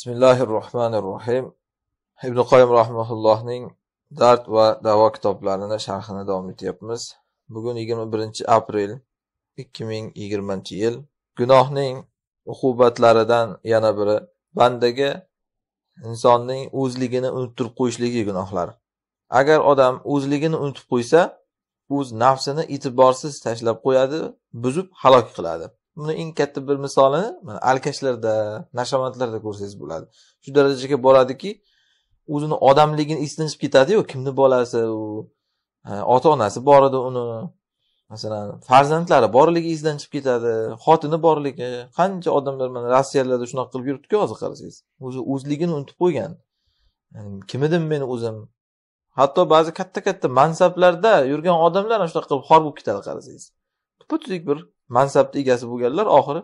bismillahi rohmanir rohim ibn qoyim rahmaullohning dard va davo kitoblarini sharhini davom etyapmiz bugun yigirma birinchi aprel ikki ming yigirmanchi yil gunohning uqubatlaridan yana biri bandaga insonning o'zligini unuttirib qo'yishligi gunohlari agar odam o'zligini unutib qo'ysa o'z nafsini e'tiborsiz tashlab qo'yadi buzib halok qiladi buni eng katta bir misolini mana alkashlarda nashavandlarda ko'rsangiz bo'ladi shu darajaga boradiki o'zini odamligini chiqib ketadiyu kimni bolasi u ota onasi bor edi uni masalan farzandlari borligi izdan chiqib ketadi xotini borligi qancha odamlar mana rossiyalarda shunaqa qilib yuribdiku hozir qarasangiz o'zi o'zligini unutib qo'ygan kim edim men o'zim hatto ba'zi katta katta mansablarda yurgan odamlar ana shunaqa qilib xor bo'lib ketadi qarasangiz tuppa tuzuk bir mansabni egasi bo'lganlar oxiri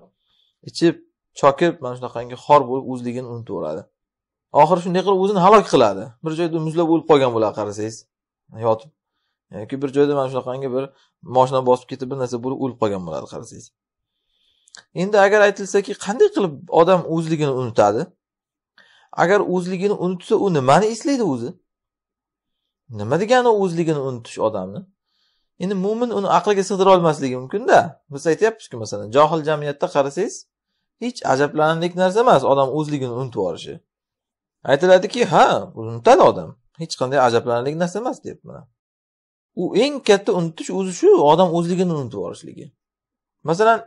ichib chokib mana shunaqangi xor bo'lib o'zligini unutaveradi oxiri shunday qilib o'zini halok qiladi bir joyda muzlab o'lib qolgan bo'ladi qarasangiz yotib yoki bir joyda mana shunaqangi bir moshina bosib ketib bir narsa bo'lib o'lib qolgan bo'ladi qarasangiz endi agar aytilsaki qanday qilib odam o'zligini unutadi agar o'zligini unutsa u nimani eslaydi o'zi nima degani o'zligini unutish odamni endi mo'min uni aqliga sig'dira olmasligi mumkinda biz aytyapmizku masalan johil jamiyatda qarasangiz hech ajablanarlik narsa emas odam o'zligini unutib yuborishi aytiladiki ha unutadi odam hech qanday ajablanarlik narsa emas deb mana u eng katta unutish o'zi shu odam o'zligini unutib yuborishligi masalan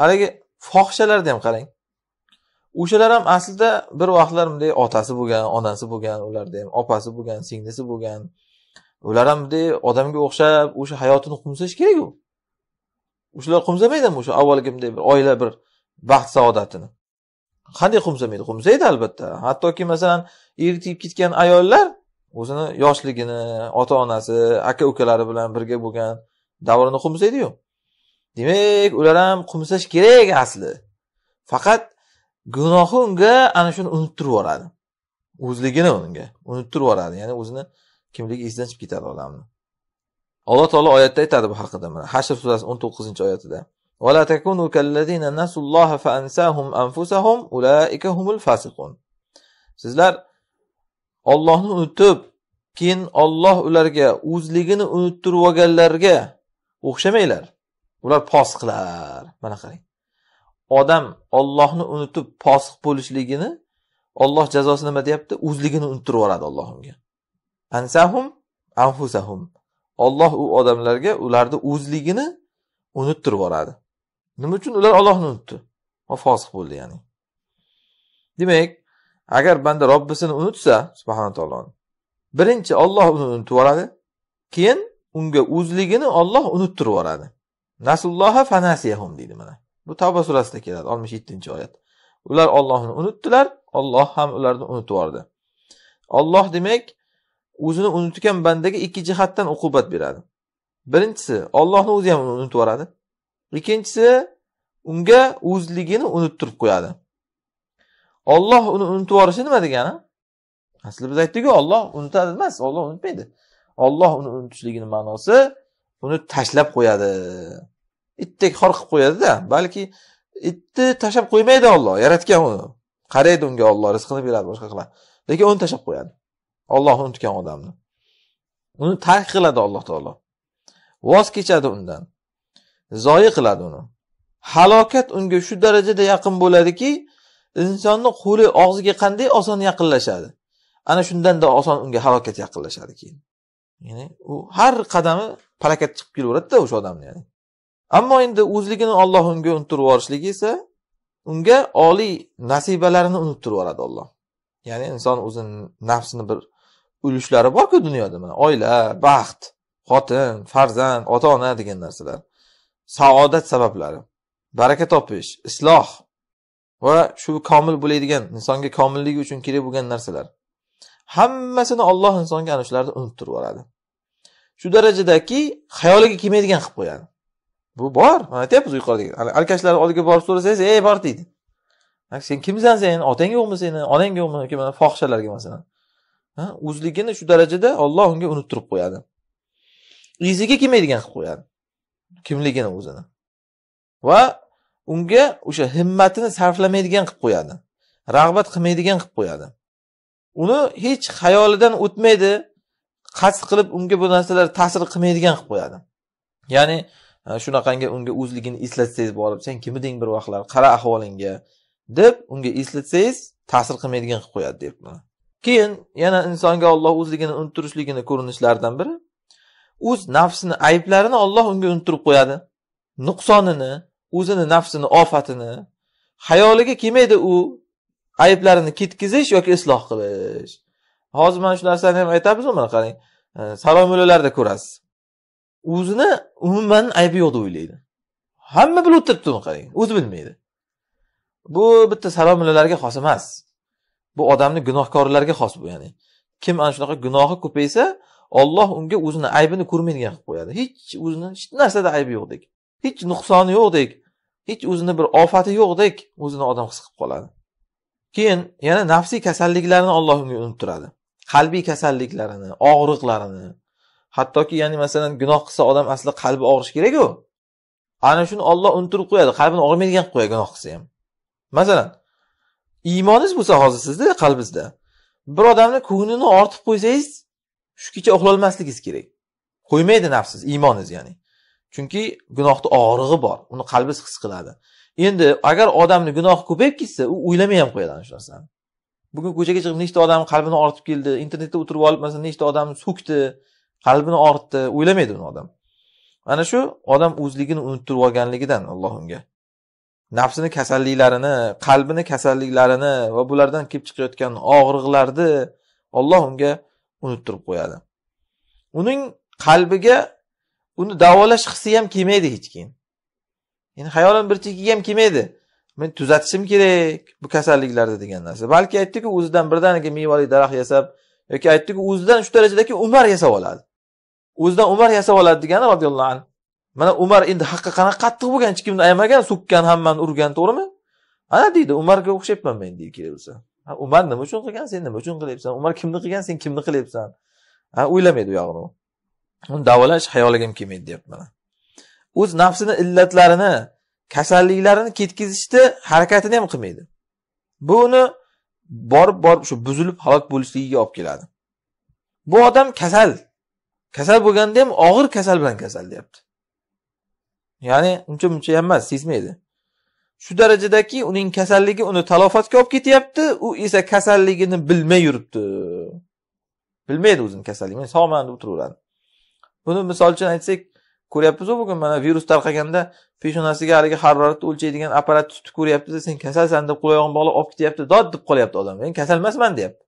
haligi fohishalarni ham qarang o'shalar ham aslida bir vaqtlar bunday otasi bo'lgan onasi bo'lgan ularda ham opasi bo'lgan singlisi bo'lgan ular ham bunday odamga o'xshab o'sha hayotini qo'msash kerak o'shalar qo'msamaydimi o'sha avvalgi bunday bir oila bir baxt saodatini qanday qo'msamaydi qo'msaydi albatta hattoki masalan eri tiyib ketgan ayollar o'zini yoshligini ota onasi aka ukalari bilan birga bo'lgan davrini qo'msaydiyu demak ular ham qo'msash kerak asli faqat gunohi unga ana shuni unuttirib yuboradi o'zligini unga unuttirib yuboradi ya'ni o'zini kimligi esdan chiqib ketadi odamni alloh taolo oyatda aytadi bu haqida mana hashr surasi o'n to'qqizinchi oyatida sizlar Allohni unutib keyin Alloh ularga o'zligini unuttirib olganlarga o'xshamanglar ular posiqlar mana qarang odam Allohni unutib posiq bo'lishligini Alloh jazosi nima deyapti o'zligini unuttirib yuboradi olloh unga ansahum anfusahum. Alloh u odamlarga ularni o'zligini unuttirib yuboradi. Nima uchun ular Allohni unutdi? Va fosiq bo'ldi ya'ni. Demak, agar banda Robbisini unutsa, subhanahu taoloni, birinchi Alloh uni unutib yuboradi, keyin unga o'zligini Alloh unuttirib yuboradi. Nasulloha fanasiyahum deydi mana. Bu Tavba surasida keladi, 67-oyat. Ular Allohni unutdilar, Alloh ham ularni unutib yubordi. Alloh demak o'zini unutgan bandaga ikki jihatdan uqubat beradi birinchisi ollohni o'zi ham uni unutib yuboradi ikkinchisi unga o'zligini unuttirib qo'yadi olloh uni unutib yuborishi nima degani asli biz aytdikku olloh unutadi emas olloh unutmaydi olloh uni unutishligini ma'nosi uni tashlab qo'yadi itdek xor qilib qo'yadida balki itni tashlab qo'ymaydi olloh yaratgan uni qaraydi unga olloh rizqini beradi boshqa qiladi lekin uni tashlab qo'yadi Alloh unutgan odamni. Uni tark qiladi Alloh taolo. Voz kechadi undan. Zoyi qiladi uni. Halokat unga shu darajada yaqin bo'ladiki, insonni qo'li og'ziga qanday oson yaqinlashadi. Ana shundanda oson unga halokat yaqinlashadi keyin. Ya'ni u har qadami parakat chiqib kelaveradi o'sha odamni ya'ni. Ammo endi o'zligini olloh unga unuttirib yuborishligi esa unga oliy nasibalarini unuttirib yuboradi Alloh. Ya'ni inson o'zini nafsini bir ulushlari borku dunyoda mana oila baxt xotin farzand ota ona degan narsalar saodat sabablari baraka topish isloh va shu komil bo'ladigan insonga komilligi uchun kerak bo'lgan narsalar hammasini olloh insonga ana shularni unuttirib yuboradi shu darajadaki xayoliga kelmaydigan qilib qo'yadi bu bor man aytyapmiz yuqoridagi alkashlarni oldiga borib so'rasangiz ey bor deydi sen kimsan sen otang yo'qmi seni onang yo'qmi mana fohishalarga masalan o'zligini shu darajada Alloh unga unuttirib qo'yadi iziga kelmaydigan qilib qo'yadi kimligini o'zini va unga o'sha himmatini sarflamaydigan qilib qo'yadi rag'bat qilmaydigan qilib qo'yadi uni hech xayolidan o'tmaydi qasd qilib unga bu narsalar ta'sir qilmaydigan qilib qo'yadi ya'ni shunaqangi unga o'zligini eslatsangiz borib sen kim eding bir vaqtlar qara ahvolingga deb unga eslatsangiz ta'sir qilmaydigan qilib qo'yadi deyapti keyin yana insonga olloh o'zligini unuttirishligini ko'rinishlaridan biri o'z nafsini ayblarini olloh unga unuttirib qo'yadi nuqsonini o'zini nafsini ofatini hayoliga kelmaydi u ayblarini ketkizish yoki isloh qilish hozir mana shu narsani ham aytamizu mana qarang e, saroy mo'lalarda ko'rasiz o'zini umuman aybi yo'q deb o'ylaydi hamma bilib o'tiribdi uni qarang o'zi bilmaydi bu bitta saroy mo'lalarga xos emas bu odamni gunohkorlarga xos bu ya'ni kim ana shunaqa gunohi ko'paysa olloh unga o'zini aybini ko'rmaydigan qilib qo'yadi hech o'zini hech narsada aybi yo'qdek hech nuqsoni yo'qdek hech o'zini bir ofati yo'qdek o'zini odam his qilib qoladi keyin yana nafsiy kasalliklarni olloh unga unuttiradi qalbiy kasalliklarini og'riqlarini hattoki ya'ni masalan gunoh qilsa odam asli qalbi og'rishi kerak-ku. ana shuni olloh unuttirib qo'yadi qalbini og'rimaydigan qilib qo'yadi gunoh qilsa ham masalan iymoningiz bo'lsa hozir sizda qalbingizda bir odamni ko'nglini ortib qo'ysangiz shu kecha uxlolmasligingiz kerak qo'ymaydi nafsiz iymoningiz ya'ni chunki gunohni og'rig'i bor uni qalbiz his qiladi endi agar odamni gunohi ko'payib ketsa u o'ylamay ham qo'yadi ana shu narsani bugun ko'chaga chiqib nechta odamni qalbini og'ritib keldi internetda o'tirib olib masalan nechta odamni so'kdi qalbini og'ritdi o'ylamaydi uni odam ana shu odam o'zligini unuttirib olganligidan alloh unga nafsini kasalliklarini qalbini kasalliklarini va bulardan kelib chiqayotgan og'riqlarni olloh unga unuttirib qo'yadi uning qalbiga uni davolash hissi ham kelmaydi hech keyin ya'ni xayolim bir chekkaga ham kelmaydi men tuzatishim kerak bu kasalliklarni degan narsa balki aytdiku o'zidan birdaniga mevali daraxt yasab yoki aytdiku o'zidan shu darajadagi umar yasab oladi o'zidan umar yasab oladi degani roziyallohu anhu mana umar endi haqqa qanaqa qattiq bo'lgan hech kimni ayamagan so'kkan hammani urgan to'g'rimi ana deydi umarga o'xshayapman men deydi kelaversa ha umar nima uchun qilgan sen nima uchun qilyapsan umar kimni qilgan sen kimni qilyapsan ha o'ylamaydi u yog'ini uni davolash xayoliga ham kelmaydi deyapti mana o'z nafsini illatlarini kasalliklarini ketkazishni harakatini ham qilmaydi bu uni borib borib shu buzilib halok bo'lishligiga olib keladi bu odam kasal kasal bo'lganda ham og'ir kasal bilan kasal deyapti ya'ni uncha muncha ham emas sezmaydi shu darajadaki uning kasalligi uni talofatga olib ketyapti u esa kasalligini bilmay yuribdi bilmaydi o'zini kasalligini men sog'man deb o'tiraveradi buni misol uchun aytsak ko'ryapmizu bugun mana virus tarqaganda peshonasiga haligi haroratni o'lchaydigan apparat tutib ko'ryaptida sen kasalsan deb oyog'ini bog'lab olib ketyapti dod deb qolyapti odam men kasal emasman deyapti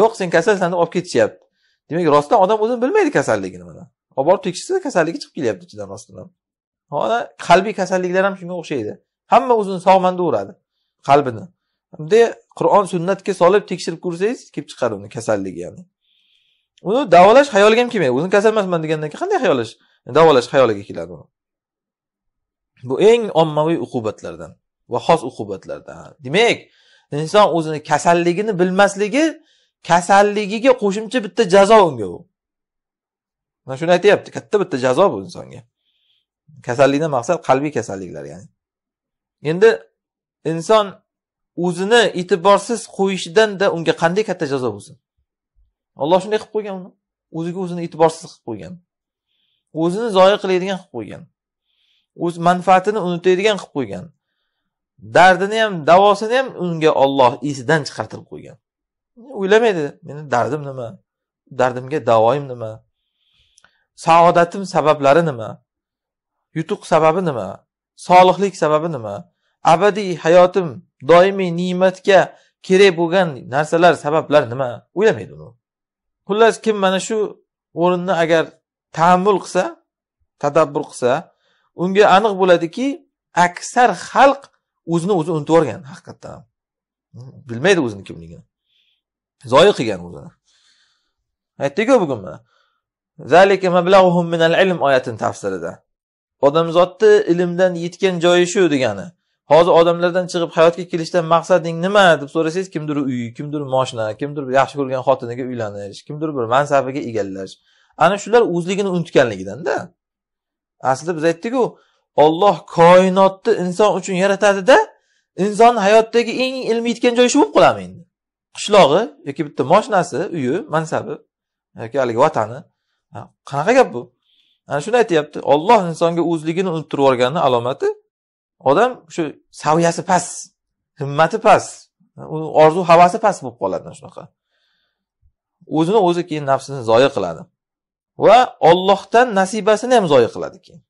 yo'q sen kasalsan deb olib ketishyapti demak rostdan odam o'zini bilmaydi kasalligini mana olib borib tekshirsa kasalligi chiqib kelyapti ichidan rostdan ham ha qalbiy kasalliklar ham shunga o'xshaydi hamma o'zini sog'man deyaveradi qalbini bunday qur'on sunnatga solib tekshirib ko'rsangiz kelib chiqadi uni kasalligi ya'ni uni davolash xayoliga ham kelmaydi o'zim kasal emasman degandan keyin qanday xayolash davolash xayoliga keladi uni bu eng ommaviy uqubatlardan va xos uqubatlardan demak inson o'zini kasalligini bilmasligi kasalligiga qo'shimcha bitta jazo unga u mana shuni aytyapti katta bitta jazo bu insonga kasallikdan maqsad qalbiy kasalliklar ya'ni endi inson o'zini e'tiborsiz qo'yishidanda unga qanday katta jazo bo'lsin olloh shunday qilib qo'ygan uni o'ziga o'zini e'tiborsiz qilib qo'ygan o'zini zoya qiladigan qilib qo'ygan o'z manfaatini unutadigan qilib qo'ygan dardini ham davosini ham unga olloh esidan chiqartirib qo'ygan o'ylamaydi meni dardim nima dardimga davoyim nima saodatim sabablari nima Yutuq sababi nima? Solihlik sababi nima? Abadiy hayotim, doimiy ne'matga kerak bo'lgan narsalar, sabablar nima? O'ylamaydi uni. Xullas kim mana shu o'rinni agar ta'ammul qilsa, tadabbur qilsa, unga aniq bo'ladiki, aksar xalq o'zini o'zi unutib yuborgan haqiqatdan. Bilmaydi o'zini kimligini. Zoyi qilgan o'zini. Aytdik-ku bugun mana. oyatini min tafsirida. odamzodni ilmdan yetgan joyi shu degani hozir odamlardan chiqib hayotga kelishdan maqsading nima deb so'rasangiz kimdir uy kimdir moshina kimdir yaxshi ko'rgan xotiniga uylanish kimdir bir mansabiga egallash ana shular o'zligini unutganligidanda aslida biz aytdikku olloh koinotni inson uchun yaratadida insonni hayotdagi eng ilmi yetgan joyi shu bo'lib qoladimi endi qishlog'i yoki bitta moshinasi uyi mansabi yoki haligi vatani qanaqa gap bu ana shuni aytyapti olloh insonga o'zligini unuttirib yuborganini alomati odam shu saviyasi past himmati past orzu havasi past bo'lib qoladi shunaqa o'zini o'zi keyin nafsini zoya qiladi va ollohdan nasibasini ham zoya qiladi keyin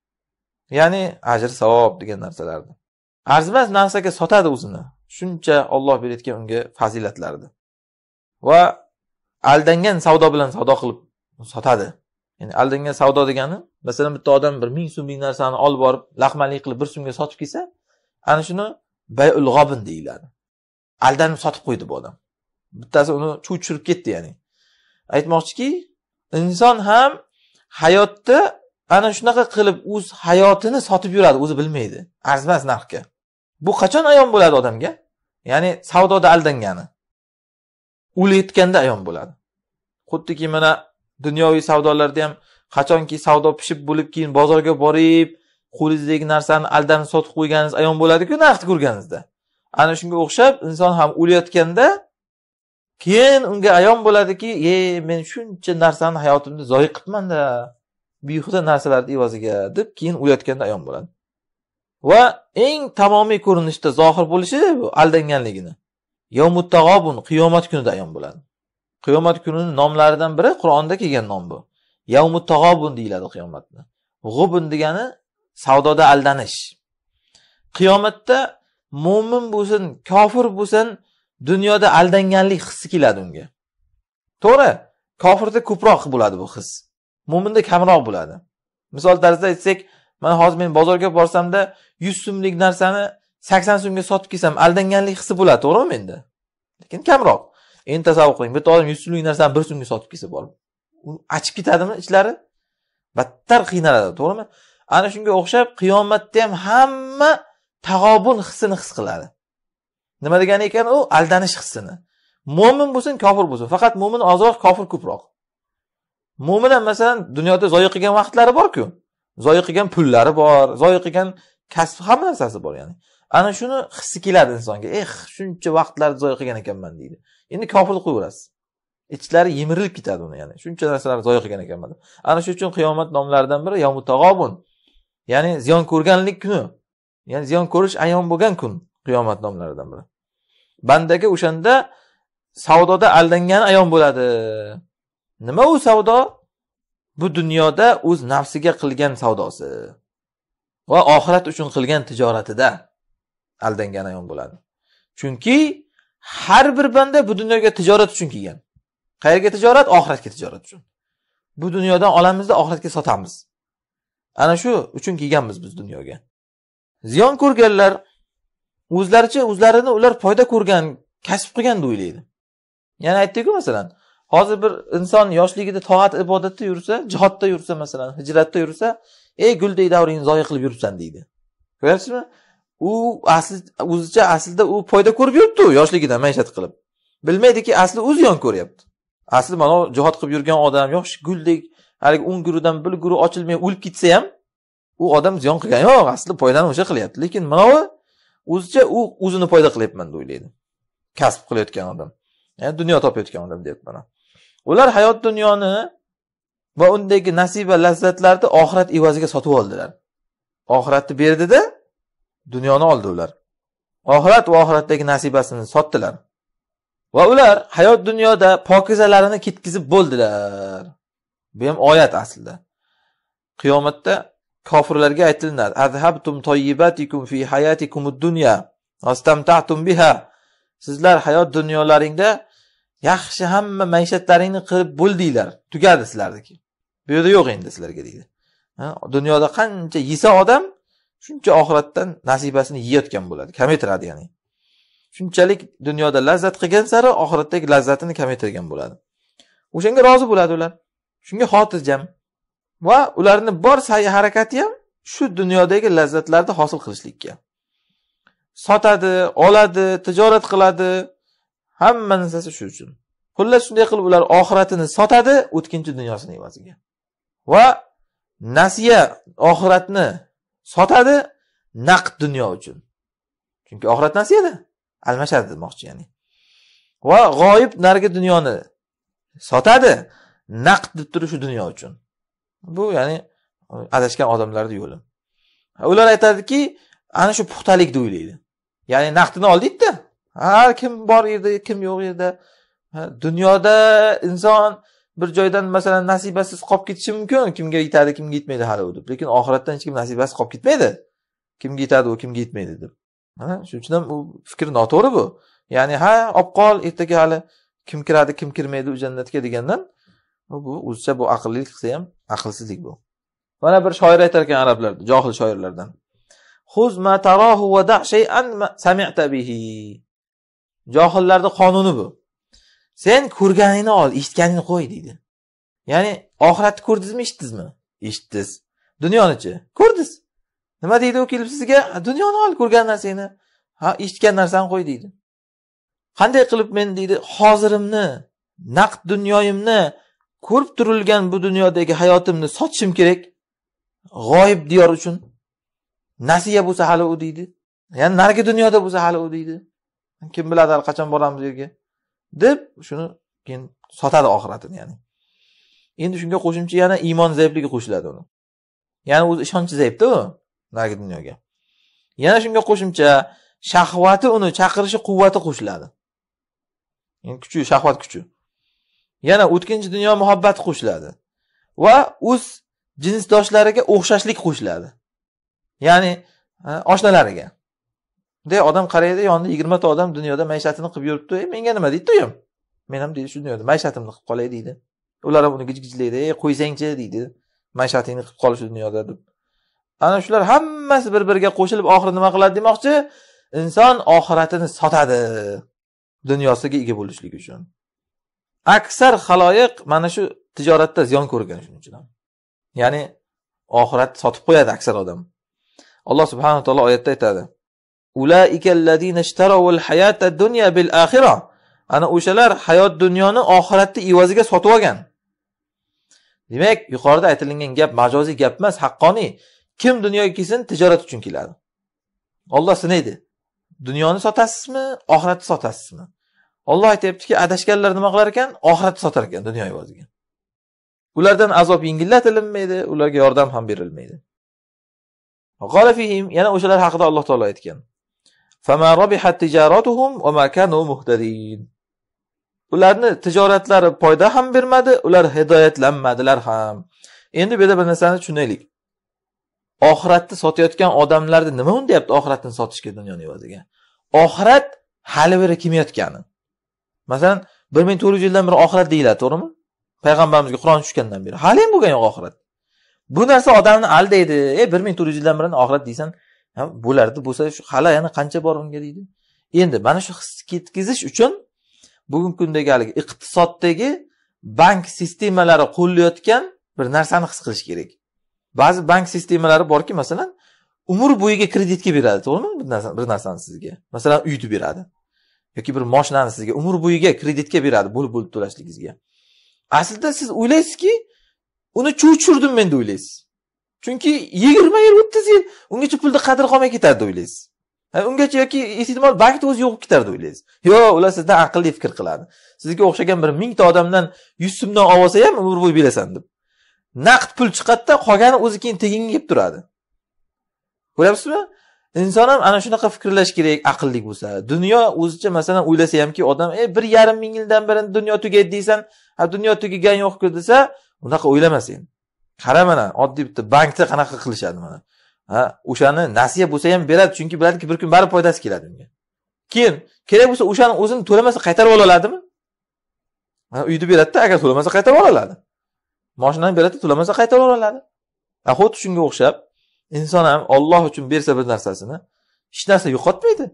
ya'ni ajr savob degan narsalarni arzimas narsaga sotadi o'zini shuncha olloh berayotgan unga fazilatlarni va aldangan savdo bilan savdo qilib sotadi ya'ni aldangan savdo degani masalan bitta odam bir ming so'mlik narsani olib borib laqmalik qilib bir so'mga sotib kelsa ana shuni bayul g'obin deyiladi aldanib sotib qo'ydi bu odam bittasi uni chuv tushirib ketdi ya'ni aytmoqchiki inson ham hayotda ana shunaqa qilib o'z hayotini sotib yuradi o'zi bilmaydi arzimas narxga bu qachon ayon bo'ladi odamga ya'ni savdoda aldangani o'layotganda ayon bo'ladi xuddiki mana dunyoviy savdolarda ham qachonki savdo pishib bo'lib keyin bozorga borib qo'lingizdagi narsani aldanib sotib qo'yganingiz ayon bo'ladiku naqd ko'rganingizda ana shunga o'xshab inson ham o'layotganda keyin unga ayon bo'ladiki e men shuncha narsani hayotimni zoyi qilibmanda behuda narsalarni evaziga deb keyin o'layotganda ayon bo'ladi va eng tamomiy ko'rinishda zohir bo'lishi bu aldanganligini yomuttag'obun qiyomat kunida ayon bo'ladi qiyomat kunini nomlaridan biri qur'onda kelgan nom bu yavmu tog'obun deyiladi qiyomatni g'ubun degani savdoda aldanish qiyomatda mo'min bo'lsin kofir bo'lsin dunyoda aldanganlik hissi keladi unga to'g'ri kofirda ko'proq bo'ladi bu his mo'minda kamroq bo'ladi misol tarzida aytsak mana hozir men bozorga borsamda yuz so'mlik narsani sakson so'mga sotib kelsam aldanganlik hissi bo'ladi to'g'rimi menda lekin kamroq endi tasavvur qiling bitta odam yuz so'mlik narsani bir so'mga sotib kelsa bor u achib ketadimi ichlari battar qiynaladi to'g'rimi ana shunga o'xshab qiyomatda ham hamma tag'obun hissini his qiladi nima degani ekan u aldanish hissini mo'min bo'lsin kofir bo'lsin faqat mo'min ozroq kofir ko'proq mo'min ham masalan dunyoda zoyi qilgan vaqtlari borku zoyi qilgan pullari bor zoyi qilgan kasb hamma narsasi bor ya'ni ana shuni hissi keladi insonga eh shuncha vaqtlar zoyi qilgan ekanman deydi endi kofil yuborasiz ichlari yemirilib ketadi uni ya'ni shuncha narsalarni zoya qilgan ekanman ana shuning uchun qiyomat nomlaridan biri yomutag'obun ya'ni ziyon ko'rganlik kuni ya'ni ziyon ko'rish ayon bo'lgan kun qiyomat nomlaridan biri bandaga o'shanda savdoda aldangani ayon bo'ladi nima u savdo bu dunyoda o'z nafsiga qilgan savdosi va oxirat uchun qilgan tijoratida aldangani ayon bo'ladi chunki har bir banda bu dunyoga tijorat uchun kelgan qayerga tijorat oxiratga tijorat uchun bu dunyodan olamizda oxiratga sotamiz ana shu uchun kelganmiz biz dunyoga ziyon ko'rganlar o'zlaricha o'zlarini ular foyda ko'rgan kasb qilgan deb o'ylaydi yana aytdikku masalan hozir bir inson yoshligida toat ibodatda yursa jihodda yursa masalan hijratda yursa ey guldek davringni zoya qilib yuribsan deydi ko'ryapsizmi u asli o'zicha aslida u foyda ko'rib yuribdiu yoshligidan maishat qilib bilmaydiki asli o'zi yon ko'ryapti asli mana jihod qilib yurgan odam yosh guldek haligi o'ng guridan bir guri ochilmay o'lib ketsa ham u odam ziyon qilgani yo'q asli foydani o'sha qilyapti lekin manavi o'zicha u o'zini foyda qilyapman deb o'ylaydi kasb qilayotgan odam dunyo topayotgan odam mana ular hayot dunyoni va undagi nasiba lazzatlarni oxirat evaziga sotib oldilar oxiratni berdida dunyoni oldi ular oxirat va oxiratdagi nasibasini sotdilar va ular hayot dunyoda pokizalarini ketkizib bo'ldilar bu ham oyat aslida qiyomatda kofirlarga aytilinadi azhabtum toyibatikum fi hayatikum dunya astamtatum biha sizlar hayot dunyolaringda yaxshi hamma maishatlaringni qilib bo'ldinglar tugadi sizlarniki bu yerda yo'q endi sizlarga deydi dunyoda qancha yesa odam shuncha oxiratdan nasibasini yeyotgan bo'ladi kamaytiradi ya'ni shunchalik dunyoda lazzat qilgan sari oxiratdagi lazzatini kamaytirgan bo'ladi o'shanga rozi bo'ladi ular shunga xotirjam va ularni bor sa'y harakati ham shu dunyodagi lazzatlarni hosil qilishlikka sotadi oladi tijorat qiladi hamma narsasi shu uchun xullas shunday qilib ular oxiratini sotadi o'tkinchi dunyosini evaziga va nasiya oxiratni sotadi naqd dunyo uchun chunki oxirat nasiyada almashadi demoqchi ya'ni va g'oyib narigi dunyoni sotadi naqd deb turib shu dunyo uchun bu ya'ni adashgan odamlarni yo'li ular aytadiki ana shu puxtalik o'ylaydi ya'ni naqdini oldikda har kim bor yerda kim yo'q yerda dunyoda inson bir joydan masalan nasibasiz qolib ketishi mumkin kimga yetadi kimga yetmaydi hali u deb lekin oxiratdan hech kim nasibasiz qolib ketmaydi kimga yetadi u kimga yetmaydi deb mana shuning uchun ham u fikr noto'g'ri bu ya'ni ha olib qol ertaga hali kim kiradi kim kirmaydi u jannatga degandan bu o'zicha bu aqllilik qilsa ham aqlsizlik bu mana bir shoir aytar ekan arablar johil shoirlardan xuz ma tarahu va da shay'an sami'ta bihi qonuni bu sen ko'rganingni ol eshitganingni qo'y deydi ya'ni oxiratni ko'rdizmi eshitdizmi eshitdiz dunyonichi ko'rdiz nima deydi u kelib sizga dunyoni ol ko'rgan narsangni ha eshitgan narsani qo'y deydi qanday qilib men deydi hozirimni naqd dunyoyimni ko'rib turilgan bu dunyodagi hayotimni sotishim kerak g'oyib diyor uchun nasiya bo'lsa hali u deydi ya'ni narigi dunyoda bo'lsa hali u deydi kim biladi hali qachon boramiz u yerga deb shuni keyin sotadi oxiratini ya'ni endi shunga qo'shimcha yana iymon zaifligi qo'shiladi uni ya'ni o'zi ishonchi zaifda u narigi dunyoga yana shunga qo'shimcha shahvati uni chaqirishi quvvati qo'shiladi kuchi shahvat kuchi yana o'tkinchi dunyo muhabbati qo'shiladi va o'z jinsdoshlariga o'xshashlik qo'shiladi ya'ni oshnalariga bunday odam qaraydi yonida yigirmata odam dunyoda maishatini qilib yuribdi e, menga nima deydi uyim men ham deydi shu dunyoda maishatimni qilib qolay deydi ular ham uni gijgijlaydi ey qo'ysangchi deydi maishatingni qilib qol shu dunyoda deb ana shular hammasi bir biriga qo'shilib oxiri nima qiladi demoqchi inson oxiratini sotadi dunyosiga ega bo'lishlik uchun aksar haloyiq mana shu tijoratda ziyon ko'rgan shuning uchun ham ya'ni oxiratni sotib qo'yadi aksar odam alloh subhanaa taolo oyatda aytadi ulaika hayata bil ana o'shalar hayot dunyoni oxiratni evaziga sotib olgan demak yuqorida aytilingan gap majoziy gap emas haqqoniy kim dunyoga kelsin tijorat uchun keladi olloh sinaydi dunyoni sotasizmi oxiratni sotasizmi olloh aytyaptiki adashganlar nima qilar ekan oxiratni sotar ekan dunyo evaziga ulardan azob yengillatilinmaydi ularga yordam ham berilmaydi yana o'shalar haqida alloh taolo aytgan Ularni tijoratlari foyda ham bermadi, ular hidoyatlanmadilar ham. Endi bu yerda bir narsani tushunaylik. Oxiratni sotayotgan odamlarni nima undayapti oxiratni sotishga dunyoni evaziga? Oxirat hali beri kelmayotgani. Masalan, bir ming to'rt yuz yildan beri oxirat deyiladi, to'g'rimi? Payg'ambarimizga Qur'on tushgandan beri hali ham bo'lgan yo'q oxirat. Bu narsa odamni aldaydi. E yuz yildan beri oxirat deysan, bo'lardi bo'lsa hali yana qancha bor unga deydi endi mana shu hisni ketkazish uchun bugungi kundagi haligi iqtisoddagi bank sistemalari qo'llayotgan bir narsani his qilish kerak ba'zi bank sistemalari borki masalan umr bo'yiga kreditga beradi to'g'rimi bir narsani bir narsani sizga masalan uyni beradi yoki bir moshinani sizga umr bo'yiga kreditga beradi bo'lib bo'lib to'lashligingizga aslida siz o'ylaysizki uni chuv tushirdim men deb o'ylaysiz chunki yigirma yil o'ttiz yil ungacha pulni qadri qolmay ketadi deb o'ylaysiz ungacha yoki ehtimol bankni o'zi yo'qib ketar deb o'ylaysiz yo'q ular sizdan aqlli fikr qiladi sizga o'xshagan bir mingta odamdan yuz so'mdan olib olsa ham umr bo'yi berasan deb naqd pul chiqadida qolgani o'zi keyin teginga kelib turadi ko'ryapsizmi inson ham ana shunaqa fikrlash kerak aqlli bo'lsa dunyo o'zicha masalan o'ylasa hamki odam e bir yarim ming yildan beri dunyo tugaydi deysan ha dunyo tugagani yo'q ku desa unaqa o'ylamas endi qara mana oddiy bitta bankda qanaqa qilishadi mana ha o'shani nasiya bo'lsa ham beradi chunki biladiki bir kun baribir foydasi keladi unga keyin kerak bo'lsa o'shani o'zini to'lamasa qaytarib ola oladimi uyni beradida agar to'lamasa qaytarib ola oladi moshinani beradida to'lamasa qaytarib ola oladi xuddi shunga o'xshab inson ham olloh uchun bersa bir narsasini hech narsa yo'qotmaydi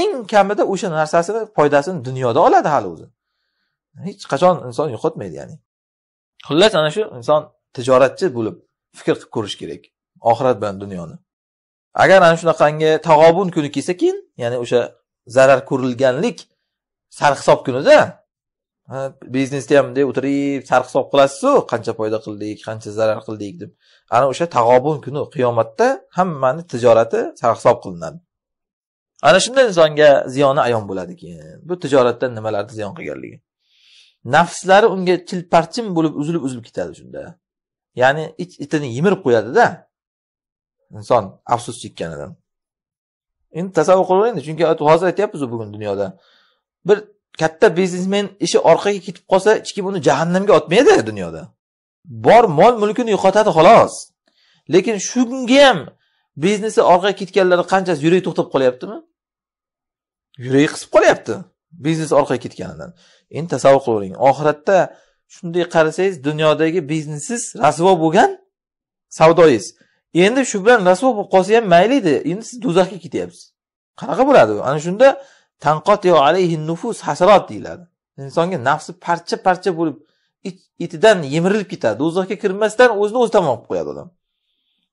eng kamida o'sha narsasini foydasini dunyoda oladi hali o'zi hech qachon inson yo'qotmaydi ya'ni xullas ana shu inson tijoratchi bo'lib fikr qilib ko'rish kerak oxirat bilan dunyoni agar ana shunaqangi tag'obun kuni kelsa keyin ya'ni o'sha zarar ko'rilganlik sarhisob kunida biznesda ham bunday o'tirib sarhisob qilasizu qancha foyda qildik qancha zarar qildik deb ana o'sha tag'obun kuni qiyomatda hammani tijorati sarhisob qilinadi ana shunda insonga ziyoni ayon bo'ladi keyin bu tijoratdan nimalarni ziyon qilganligi nafslari unga chilparchin bo'lib uzilib uzilib ketadi shunda ya'ni ich itini yemirib qo'yadida inson afsus chekkanidan endi tasavvur qilib endi chunki hozir aytyapmizu bugun dunyoda bir katta biznesmen ishi orqaga ketib qolsa hech kim uni jahannamga otmaydi dunyoda bor mol mulkini yo'qotadi xolos lekin shunga ham biznesi orqaga ketganlarni qanchasi yuragi to'xtab qolyaptimi yuragi qisib qolyapti biznes orqaga ketganidan endi tasavvur qilavering oxiratda shunday qarasangiz dunyodagi biznesiz rasvo bo'lgan savdoyingiz endi shu bilan rasvo bo'lib qolsa ham mayli edi endi siz do'zaxga ketyapsiz qanaqa bo'ladi ana shunda tanqot yo alayhi nufus hasarot deyiladi insonga nafsi parcha parcha bo'lib itidan yemirilib ketadi do'zaxga kirmasdan o'zini o'zi tamom qilib qo'yadi odam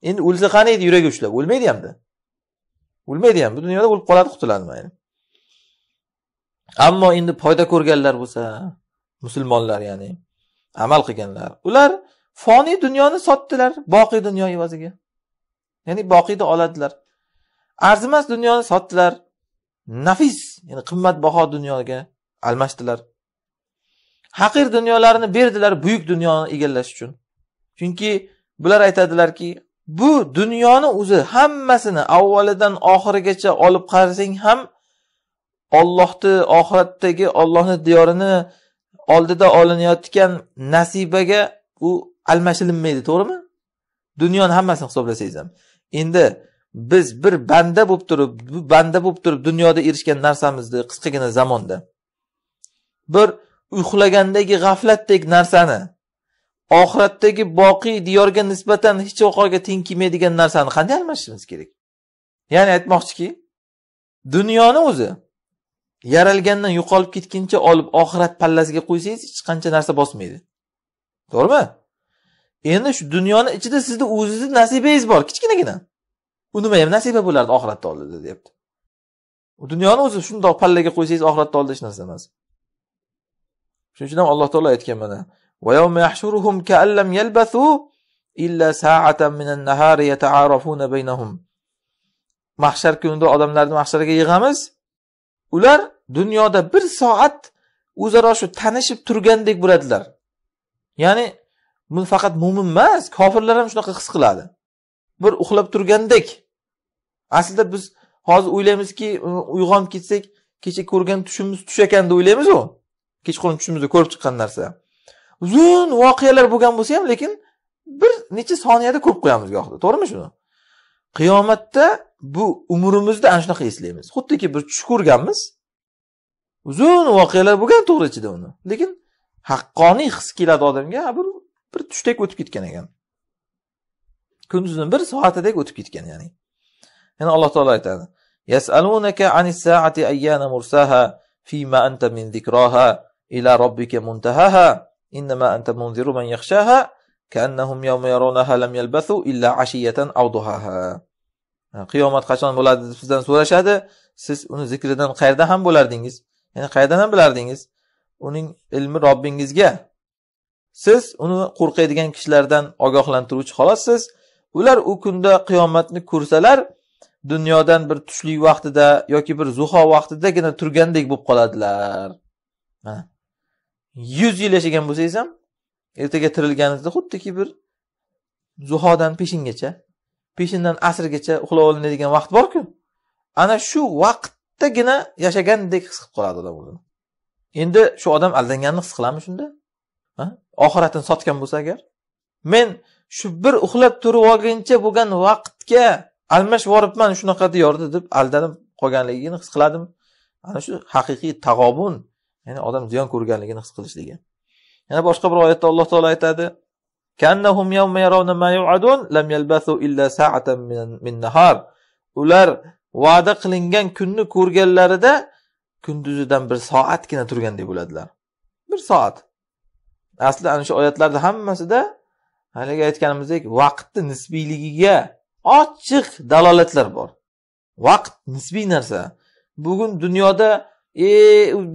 endi o'lsa qani edi yuragi ushlab o'lmaydi hamda o'lmaydi ham bu dunyoda o'lib qoladi qutuladi mayli ammo endi foyda ko'rganlar bo'lsa musulmonlar ya'ni amal qilganlar ular foniy dunyoni sotdilar boqiy dunyo evaziga ya'ni boqiyni oladilar arzimas dunyoni sotdilar nafis ya'ni qimmatbaho dunyoga almashdilar haqir dunyolarini berdilar buyuk dunyoni egallash uchun chunki bular aytadilarki bu dunyoni o'zi hammasini avvalidan oxirigacha olib qarasang ham ollohni oxiratdagi ollohni diyorini oldida olinayotgan nasibaga u almashilinmaydi to'g'rimi dunyoni hammasini hisoblasangiz ham endi biz bir banda bo'lib turib bu banda bo'lib turib dunyoda erishgan narsamizni qisqagina zamonda bir uxlagandagi g'aflatdek narsani oxiratdagi boqiy diyorga nisbatan hech vaqoga teng kelmaydigan narsani qanday almashishimiz kerak ya'ni aytmoqchiki dunyoni o'zi yaralgandan yo'qolib ketguncha olib oxirat pallasiga qo'ysangiz hech qancha narsa bosmaydi to'g'rimi endi shu dunyoni ichida sizni o'zizni nasibangiz bor kichkinagina u nima ham nasiba bo'lardi oxiratni oldida deyapti dunyoni o'zi shundoq pallaga qo'ysangiz oxiratni oldida hech narsa emas shuning uchun ham alloh taolo aytgan mana mahshar kunida odamlarni mahsharga yig'amiz ular dunyoda bir soat o'zaro shu tanishib turgandek bo'ladilar ya'ni bu faqat mo'min emas kofirlar ham shunaqa his qiladi bir uxlab turgandek aslida biz hozir o'ylaymizki uyg'onib ketsak kecha ko'rgan tushimiz tush ekan deb o'ylaymizu kechqurun tushimizda ko'rib chiqqan narsa uzun voqealar bo'lgan bo'lsa ham lekin bir necha soniyada ko'rib qo'yamiz gohida to'g'rimi shuni qiyomatda bu umrimizda ana shunaqa eslaymiz xuddiki bir tush ko'rganmiz uzun voqealar bo'lgan to'g'ri ichida uni lekin haqqoniy his keladi odamga bir bir tushdek o'tib ketgan ekan kunduzni bir soatidek o'tib ketgan ya'ni yana alloh taolo aytadi yasalunaka anis saati ayyana mursaha fima anta min zikroha ila robbika muntahaha innama anta munziru man yakhshaha kaannahum yawma yarunaha lam yalbathu illa ashiyatan aw duhaha qiyomat qachon bo'ladi deb sizdan so'rashadi siz uni zikridan qayerda ham bo'lardingiz ya'ni qayerdan ham bilardingiz uning ilmi robbingizga siz uni qo'rqaydigan kishilardan ogohlantiruvchi xolos siz ular u kunda qiyomatni ko'rsalar dunyodan bir tushlik vaqtida yoki bir zuho vaqtidagina turgandek bo'lib qoladilar yuz yil yashagan bo'lsangiz ham ertaga tirilganingizda xuddiki bir zuhodan peshingacha peshindan asrgacha uxlab olinadigan vaqt borku ana shu vaqtdagina yashagandek his qilib qoladi odam o'zini endi shu odam aldanganini his qiladimi shunda oxiratini sotgan bo'lsa agar men shu bir uxlab turib olguncha bo'lgan vaqtga almashib yuboribman shunaqa diyorda deb aldanib qolganligini his qiladimi ana shu haqiqiy tag'obun ya'ni odam ziyon ko'rganligini his qilishligi yana boshqa bir oyatda alloh taolo aytadi ma yu'adun lam yalbathu illa sa'atan min nahar. Ular va'da qilingan kunni ko'rganlarida kunduzidan bir soatgina turgandek bo'ladilar. Bir soat. aslida ana shu oyatlarda hammasida haligi aytganimizdek vaqtni nisbiyligiga ochiq dalolatlar bor. Vaqt nisbiy narsa. Bugun dunyoda e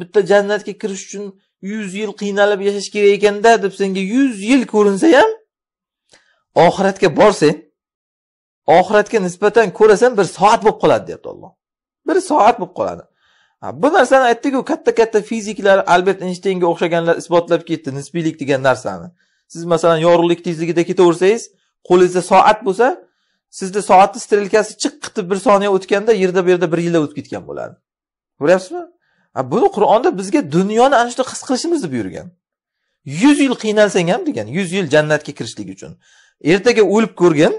bitta jannatga kirish uchun 100 yil qiynalib yashash kerak ekanda deb senga 100 yil ko'rinsa ham oxiratga borsang oxiratga nisbatan ko'rasan bir soat bo'lib qoladi deyapti Alloh. Bir soat bo'lib qoladi. Bu narsani aytdiku ku katta-katta fiziklar Albert Eynshteynga o'xshaganlar isbotlab ketdi nisbiylik degan narsani. Siz masalan yorug'lik tezligida ketaversangiz, qo'lingizda soat bo'lsa, sizda soatni strelkasi chiqqitib bir soniya o'tganda yerda bu yerda bir yilda o'tib ketgan bo'ladi. Ko'ryapsizmi? buni qur'onda bizga dunyoni ana shunday his qilishimizni deb buyurgan yuz yil qiynalsang ham degan yuz yil jannatga kirishlik uchun ertaga o'lib ko'rgin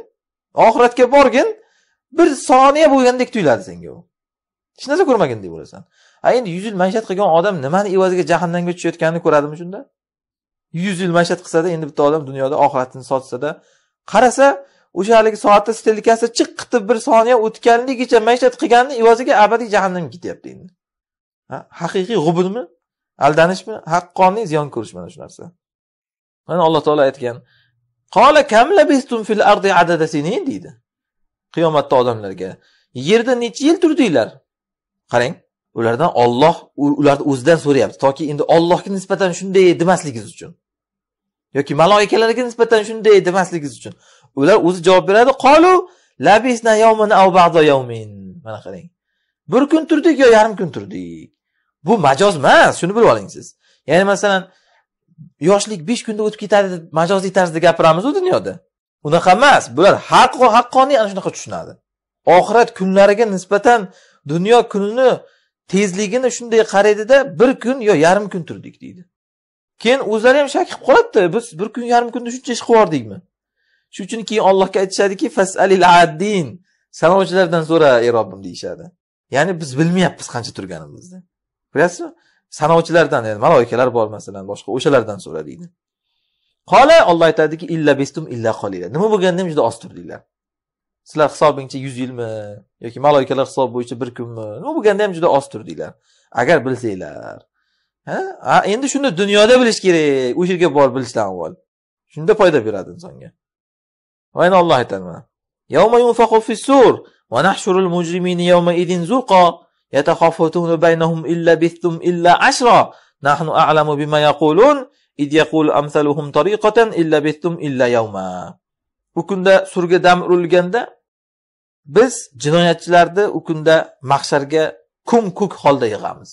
oxiratga borgin bir soniya bo'lgandek tuyuladi senga u hech narsa ko'rmagandek bo'lasan a endi yuz yil maishat qilgan odam nimani evaziga jahannamga tushayotganini ko'radimi shunda yuz yil maishat qilsada endi bitta odam dunyoda oxiratini sotsada qarasa o'sha haligi soatni stelkasi chiqqitib bir soniya o'tganligicha maishat qilganini evaziga abadiy jahannamga ketyapti endi haqiqiy g'ubunmi aldanishmi haqqoniy ziyon ko'rish mana shu narsa mana alloh taolo aytgan qola kam fil ardi adada sinin deydi qiyomatda odamlarga yerda necha yil turdinglar qarang ulardan olloh ularni o'zidan so'rayapti toki endi ollohga nisbatan shunday demasligingiz uchun yoki maloikalarga nisbatan shunday demasligingiz uchun ular o'zi javob beradi qolu labisna yawman aw mana qarang bir kun turdik yo yarim kun turdik bu majoz emas shuni bilib oling siz ya'ni masalan yoshlik besh kunda o'tib ketadi deb majoziy tarzda gapiramizu dunyoda unaqa emas bular haqqoniy ana shunaqa tushunadi oxirat kunlariga nisbatan dunyo kunini tezligini shunday qaraydida bir kun yo yarim kun turdik deydi keyin o'zlari ham shak qilib qoladida biz bir kun yarim kunda shuncha ish qilib yubordikmi shuning uchun keyin ollohga aytishadiki fasalil addin sanochilardan so'ra ey robbim deyishadi ya'ni biz bilmayapmiz qancha turganimizni bilasizmi sanovchilardan yani maloikalar bor masalan boshqa o'shalardan so'ra deydi qola olloh aytadiki illa bistum illa qolila nima bo'lganda ham juda oz turdinglar sizlar hisobingcha yuz yilmi yoki maloikalar hisobi bo'yicha bir kunmi nima bo'lganda ham juda oz turdinglar agar bilsanglar ha endi shuni dunyoda bilish kerak o'sha yerga borib bilishdan avval shunda foyda beradi insonga va yana olloh aytadi mana u kunda surga dam urilganda biz jinoyatchilarni u kunda mahsharga kum ko'k holda yig'amiz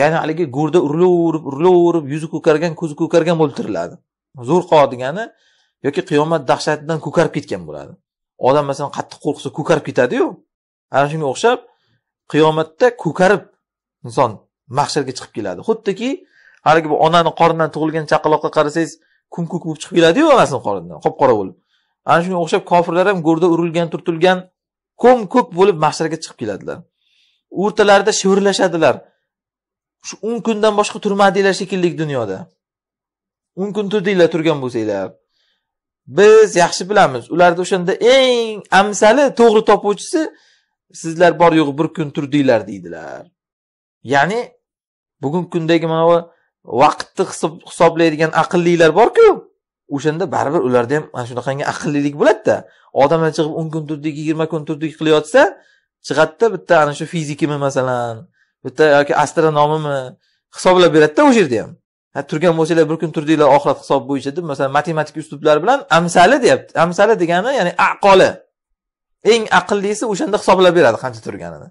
ya'ni haligi go'rda urilaverib urilaverib yuzi ko'kargan ko'zi ko'kargan bo'lib tiriladi zo'rqo degani yoki qiyomat dahshatidan ko'karib ketgan bo'ladi odam masalan qattiq qo'rqsa ko'karib ketadiyu ana shunga o'xshab qiyomatda ko'karib inson mahsharga chiqib keladi xuddiki haligi bu onani qornidan tug'ilgan chaqaloqqa qarasangiz kun ko'k bo'lib chiqib keladiyu onasini qornidan qop qora bo'lib ana shunga o'xshab kofirlar ham go'rda urilgan turtilgan ko'm ko'k bo'lib mahsharga chiqib keladilar o'rtalarida shivirlashadilar shu o'n kundan boshqa turmadinglar shekilli dunyoda o'n kun turdinglar turgan bo'lsanglar biz yaxshi bilamiz ularda o'shanda eng amsali to'g'ri topuvchisi sizlar bor yo'g'i bir kun turdinglar deydilar ya'ni bugungi kundagi mana bu vaqtni hisoblaydigan aqllilar borku o'shanda baribir ularda ham mana shunaqangi aqllilik bo'ladida odamlar chiqib o'n kun turdik yigirma kun turdik qilayotsa chiqadida bitta ana shu fizikimi masalan bitta yoki astronomimi hisoblab beradida o'sha yerda ham ha turgan bo'lsanglar bir kun turdinglar oxirat hisobi bo'yicha deb masalan matematik uslublari bilan amsali deyapti amsali degani ya'ni aqoli eng aqllisi o'shanda hisoblab beradi qancha turganini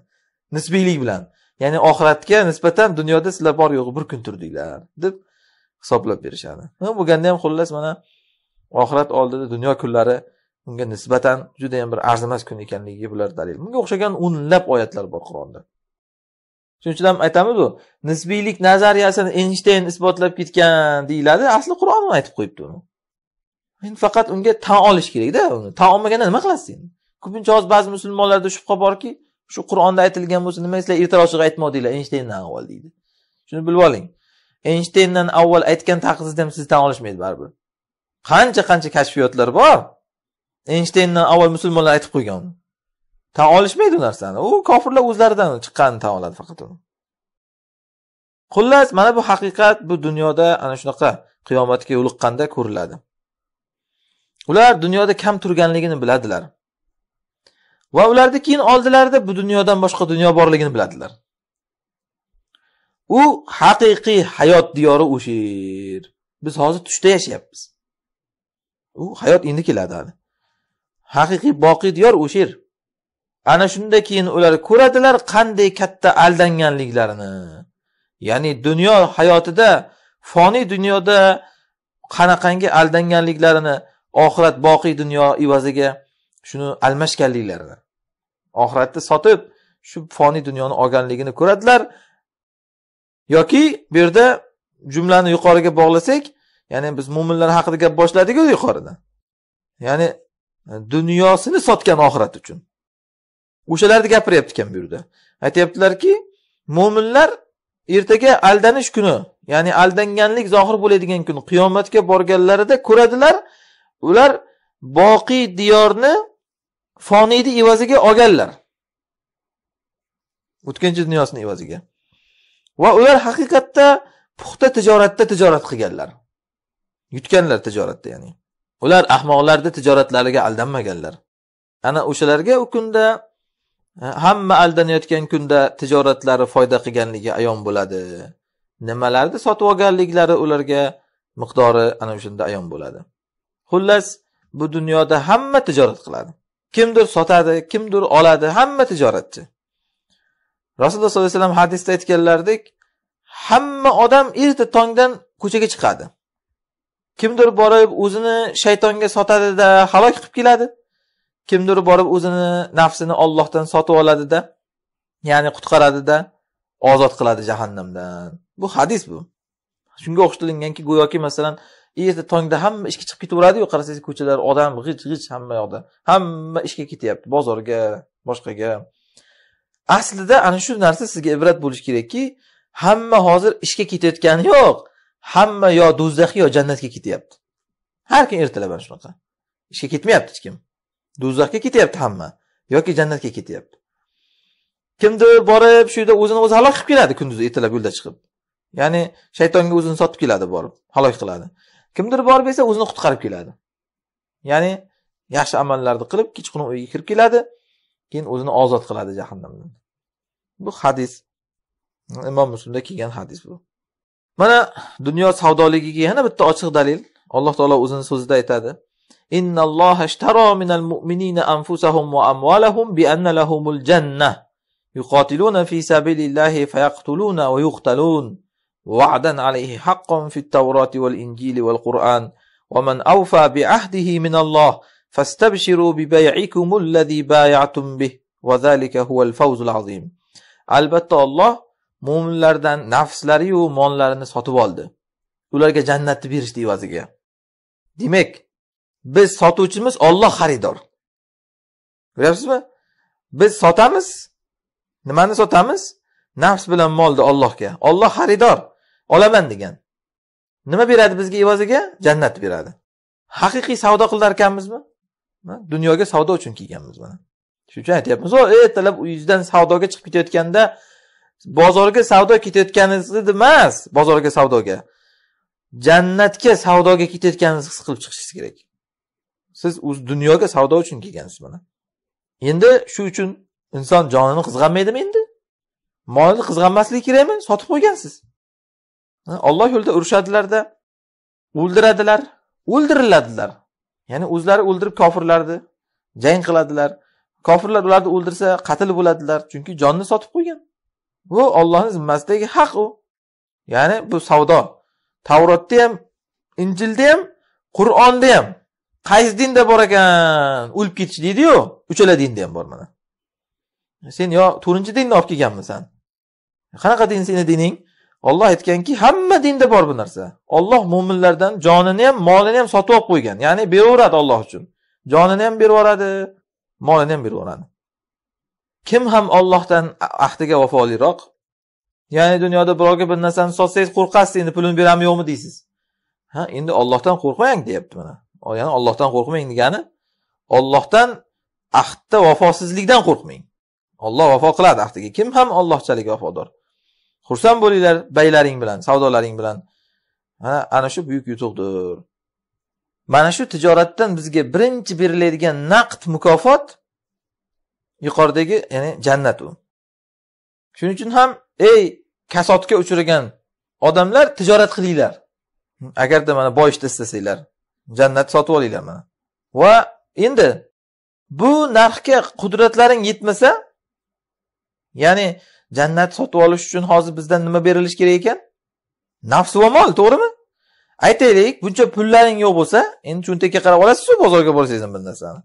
nisbiylik bilan ya'ni oxiratga nisbatan dunyoda sizlar bor yo'g'i bir kun turdinglar deb hisoblab berishadi bo'lganda ham xullas mana oxirat oldida dunyo kunlari unga nisbatan juda yam bir arzimas kun ekanligiga bular dalil bunga o'xshagan o'nlab oyatlar bor qur'onda shuning uchun ham aytamizu nisbiylik nazariyasini eynshteyn isbotlab ketgan deyiladi asli qur'on aytib qo'yibdi uni endi faqat unga tan olish kerakda uni tan olmaganda nima qilasiz endi ko'pincha hozir ba'zi musulmonlarda shubha borki shu qur'onda aytilgan bo'lsa nima sizlar chiqib aytmadinglar eynshteyndan avval deydi shuni bilib oling eynshteyndan avval aytgan taqdirda ham sizni tan olishmaydi baribir qancha qancha kashfiyotlar bor eynshteyndan avval musulmonlar aytib qo'ygan tan olishmaydi u narsani u kofirlar o'zlaridan chiqqanini tan oladi faqat uni xullas mana bu haqiqat bu dunyoda ana shunaqa qiyomatga yo'liqqanda ko'riladi ular dunyoda kam turganligini biladilar va ularni keyin oldilarida bu dunyodan boshqa dunyo borligini biladilar u haqiqiy hayot diyori o'sha yer biz hozir tushda yashayapmiz u hayot endi keladi hali haqiqiy boqiy diyor o'sha yer ana shunda keyin ular ko'radilar qanday katta aldanganliklarini ya'ni dunyo hayotida foniy dunyoda qanaqangi aldanganliklarini oxirat boqiy dunyo evaziga shuni almashganliklarini oxiratni sotib shu foniy dunyoni olganligini ko'radilar yoki bu yerda jumlani yuqoriga bog'lasak ya'ni biz mo'minlar haqida gap boshladiku yuqorida ya'ni e, dunyosini sotgan oxirat uchun o'shalarni gapiryapti ekan bu yerda aytyaptilarki mo'minlar ertaga aldanish kuni ya'ni aldanganlik zohir bo'ladigan kun qiyomatga borganlarida ko'radilar ular boqiy diyorni foniyni evaziga olganlar o'tkinchi dunyosini evaziga va ular haqiqatda puxta tijoratda tijorat qilganlar yutganlar tijoratda ya'ni ular ahmoqlarni tijoratlariga aldanmaganlar ana o'shalarga u kunda e, hamma aldanayotgan kunda tijoratlari foyda qilganligi ayon bo'ladi nimalarni sotib olganliklari ularga miqdori ana o'shanda ayon bo'ladi xullas bu dunyoda hamma tijorat qiladi kimdir sotadi kimdir oladi hamma tijoratchi rasululloh sollallohu alayhi vasallam hadisda aytganlaridek hamma odam erta tongdan ko'chaga chiqadi kimdir borib o'zini shaytonga sotadida halok qilib keladi kimdir borib o'zini nafsini ollohdan sotib oladida ya'ni qutqaradida ozod qiladi jahannamdan bu hadis bu shunga o'xshatilganki go'yoki masalan erta tongda hamma ishga chiqib ketaveradiyu qarasangiz ko'chalar odam g'ij g'ij hamma yoqda hamma ishga ketyapti bozorga boshqaga aslida ana shu narsa sizga ibrat bo'lishi kerakki hamma hozir ishga ketayotgani yo'q hamma yo do'zaxga yo jannatga ketyapti har kim ertalab ana shunaqa ishga ketmayapti hech kim do'zaxga ketyapti hamma yoki jannatga ketyapti kimdir borib shu yerda o'zini o'zi halok qilib keladi kunduzi ertalab yo'lda chiqib ya'ni shaytonga o'zini sotib keladi borib halok qiladi kimdir borib esa o'zini qutqarib keladi ya'ni yaxshi amallarni qilib kechqurun uyga kirib keladi keyin o'zini ozod qiladi jahannamdan bu hadis imom muslimda kelgan hadis bu mana dunyo savdoligiga yana bitta ochiq dalil alloh taolo o'zini so'zida aytadi innalloha ishtaro anfusahum va amwalahum jannah yuqatiluna fayaqtuluna وعدا عليه حقا في التوراة والإنجيل والقرآن ومن أوفى بعهده من الله فاستبشروا ببيعكم الذي بايعتم به وذلك هو الفوز العظيم albatta Alloh mo'minlardan nafslariyu mollarini sotib oldi ularga jannatni berishdi evaziga demak biz sotuvchimiz Alloh xaridor ko'ryapsizmi biz sotamiz nimani sotamiz nafs bilan molni Allohga Alloh xaridor olaman degan nima beradi bizga evaziga jannat beradi haqiqiy savdo qilar ekanmizmi dunyoga savdo uchun kelganmiz mana shuning uchun aytyapmiz ertalab uyingizdan savdoga chiqib ketayotganda bozorga savdo ketayotganingiz emas bozorga savdoga jannatga savdoga ketayotganingizni his qilib chiqishingiz kerak siz dunyoga savdo uchun kelgansiz mana endi shu uchun inson jonini qizg'anmaydimi endi molni qizg'anmasligi kerakmi sotib qo'ygansiz Alloh yo'lida urushadilarda o'ldiradilar, o'ldiriladilar. Ya'ni o'zlari o'ldirib kofirlarni jang qiladilar. Kofirlar ularni o'ldirsa qatl bo'ladilar, chunki jonni sotib qo'ygan. Bu Allohning zimmasidagi haq u. Ya'ni bu savdo. Tavrotda ham, Injilda ham, Qur'onda ham qaysi dinda bor ekan? O'lib ketish deydi-yu, uchala dinda ham bor mana. Sen yo 4-dinni olib kelganmisan? Qanaqa din seni dining? Alloh aytganki, hamma dinda bor bu narsa. Alloh mu'minlardan jonini ham, molini ham sotib olib qo'ygan. Ya'ni beraveradi Alloh uchun. Jonini ham berib yuboradi, molini ham berib yuboradi. Kim ham Allohdan ahdiga vafoliroq, ya'ni dunyoda birovga bir narsani sotsangiz qo'rqasiz, endi pulini berami yo'qmi deysiz. Ha, endi Allohdan qo'rqmang, deyapti mana. Ya'ni Allohdan qo'rqmang degani Allohdan ahdda vafosizlikdan qo'rqmang. Alloh vafo qiladi ahdiga. Kim ham Allohchalik vafodor. xursand bo'linglar baylaring bilan savdolaring bilan mana ana shu buyuk yutuqdir mana shu tijoratdan bizga birinchi beriladigan naqd mukofot yuqoridagi ya'ni jannat u shuning uchun ham ey kasodga uchragan odamlar tijorat qilinglar agarda mana boyishni istasanglar jannat sotib olinglar mana va endi bu narxga qudratlaring yetmasa ya'ni jannat sotib olish uchun hozir bizdan nima berilishi kerak ekan nafs va mol to'g'rimi aytaylik buncha pullaring yo'q bo'lsa endi cho'ntakka qarab olasizu bozorga borsangiz ham bir narsani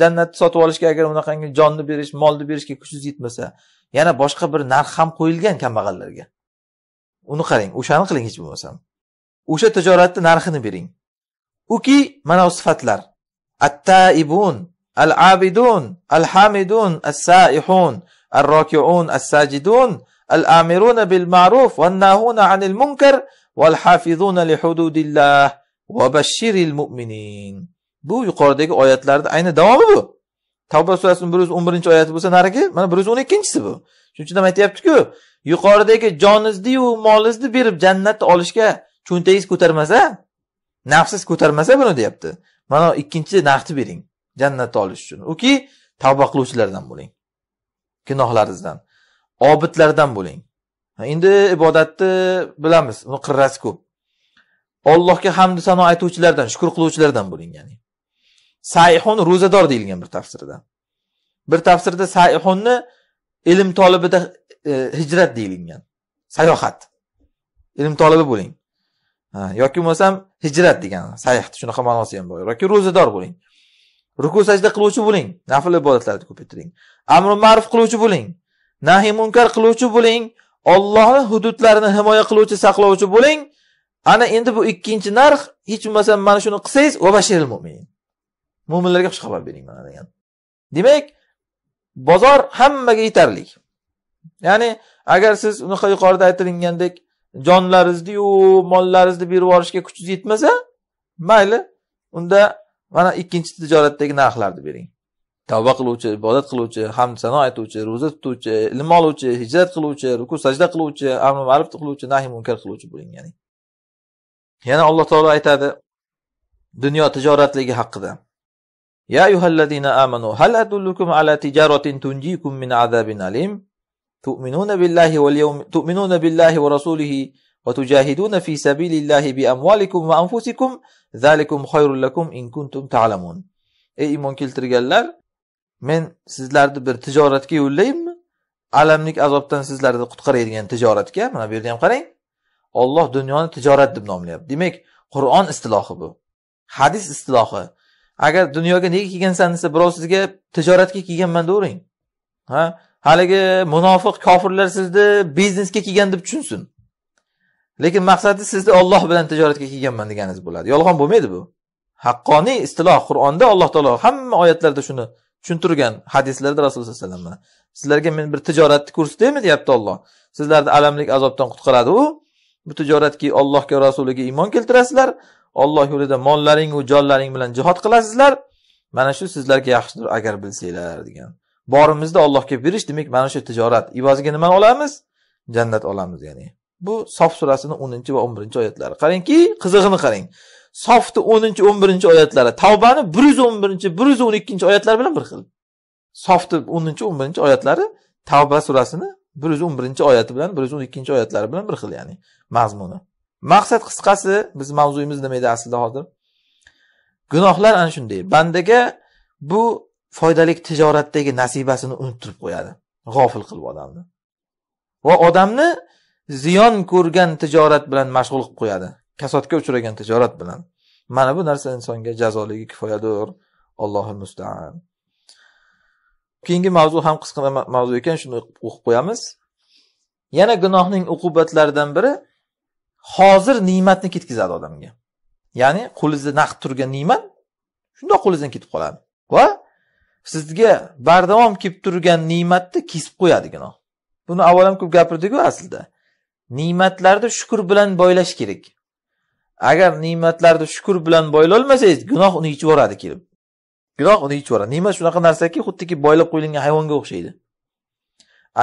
jannatni sotib olishga agar unaqangi jonni berish molni berishga kuchingiz yetmasa yana boshqa bir narx ham qo'yilgan kambag'allarga uni qarang o'shani qiling hech bo'lmasam o'sha tijoratni narxini bering uki mana bu sifatlar attaibun al abidun al hamidun as saihun الراكعون الساجدون الآمرون بالمعروف والناهون عن المنكر والحافظون لحدود الله وبشر المؤمنين bu yuqoridagi oyatlarda ayni davomi bu tavba surasining bir yuz o'n birinchi oyati bo'lsa narigi mana bir yuz o'n ikkinchisi bu shuning uchun ham aytyaptiku yuqoridagi joningizni-yu molingizni berib jannatni olishga cho'ntagingiz ko'tarmasa nafsiz ko'tarmasa buni deyapti mana ikkinchi naqdni bering jannatni olish uchun uki tavba qiluvchilardan bo'ling gunohlaringizdan obidlardan bo'ling endi ibodatni bilamiz uni qirrasi ko'p ollohga hamdu sano aytuvchilardan shukur qiluvchilardan bo'ling ya'ni saihun ro'zador deyilgan bir tafsirda bir tafsirda saihunni ilm tolibida e, hijrat deyilgan sayohat ilm tolibi bo'ling yoki bo'lmasam hijrat degan sayhni shunaqa ma'nosi ham bor yoki ro'zador bo'ling ruku sajda qiluvchi bo'ling nafl ibodatlarni ko'paytiring amri ma'ruf qiluvchi bo'ling nahiy munkar qiluvchi bo'ling ollohni hududlarini himoya qiluvchi saqlovchi bo'ling ana endi bu ikkinchi narx hech bo'lmasa mana shuni qilsangiz va mo'min mo'minlarga xush xabar bering mana degan demak bozor hammaga yetarli ya'ni agar siz unaqa yuqorida aytilgandek jonlaringizni mollaringizni berib yuborishga kuchingiz yetmasa mayli unda mana ikkinchi tijoratdagi narxlarni bering tavba qiluvchi ibodat qiluvchi hamd sano aytuvchi ro'za tutuvchi ilm oluvchi hijrat qiluvchi ruku sajda qiluvchi amri ma'ruf qiluvchi nahiy munkar qiluvchi bo'ling ya'ni yana alloh taolo aytadi dunyo tijoratligi haqida ya amanu hal adullukum ala tijaratin هل min azabin alim tu'minuna billahi wal yawm tu'minuna billahi wa تؤمنون بالله tujahiduna fi sabilillahi bi amwalikum بأموالكم anfusikum zalikum lakum in kuntum ta'lamun ey iymon keltirganlar men sizlarni bir tijoratga yo'llaymi alamlik azobdan sizlarni qutqaradigan tijoratga mana bu yerda ham qarang olloh dunyoni tijorat deb nomlayapti demak qur'on istilohi bu hadis istilohi agar dunyoga nega kelgansan desa birov sizga tijoratga kelganman devering ha haligi munofiq kofirlar sizni biznesga kelgan deb tushunsin lekin maqsadi sizni Alloh bilan tijoratga kelganman deganingiz bo'ladi yolg'on bo'lmaydi bu haqqoniy istiloh qur'onda alloh taolo hamma oyatlarda shuni tushuntirgan hadislarda rasululloh sallallohu alayhi vasallam sizlarga men bir tijoratni ko'rsataymi deyapti olloh sizlarni alamlik azobdan qutqaradi u bu tijoratki ollohga rasuliga iymon keltirasizlar olloh yo'lida mollaringu jonlaring bilan jihod qilasizlar mana shu sizlarga yaxshidir agar bilsanglar degan borimizni ollohga berish demak mana shu tijorat evaziga nimani olamiz jannat olamiz ya'ni Bu Sof surasini 10 va 11 oyatlari. Qarangki, qizig'ini qarang. Sofni 10 11 oyatlari, Tavbani 111 112 oyatlari bilan bir xil. Sofni 10 11 oyatlari Tavba surasini 111 oyati bilan 112 oyatlari bilan bir xil, ya'ni mazmuni. Maqsad qisqasi, biz mavzuyimiz nima edi aslida hozir? Gunohlar ana shunday. Bandaga bu foydali tijoratdagi nasibasini unuttirib qo'yadi. G'ofil qilib odamni. Va odamni ziyon ko'rgan tijorat bilan mashg'ul qilib qo'yadi kasodga uchragan tijorat bilan mana bu narsa insonga jazoligi kifoyadir allohi mustaan keyingi mavzu ham qisqa mavzu ekan shuni o'qib qo'yamiz yana gunohning uqubatlaridan biri hozir ne'matni ketkazadi odamga ya'ni qo'lingizda naqd turgan ne'mat shundoq qo'lingizdan ketib qoladi va sizga bardavom kelib turgan ne'matni kesib qo'yadi gunoh buni avval ham ko'p gapirdikku aslida ne'matlarni shukur bilan boylash kerak agar ne'matlarni shukur bilan boylolmasangiz gunoh uni yechib yuboradi kelib gunoh uni yechib yuboradi ne'mat shunaqa narsaki xuddiki boylab qo'yilgan hayvonga o'xshaydi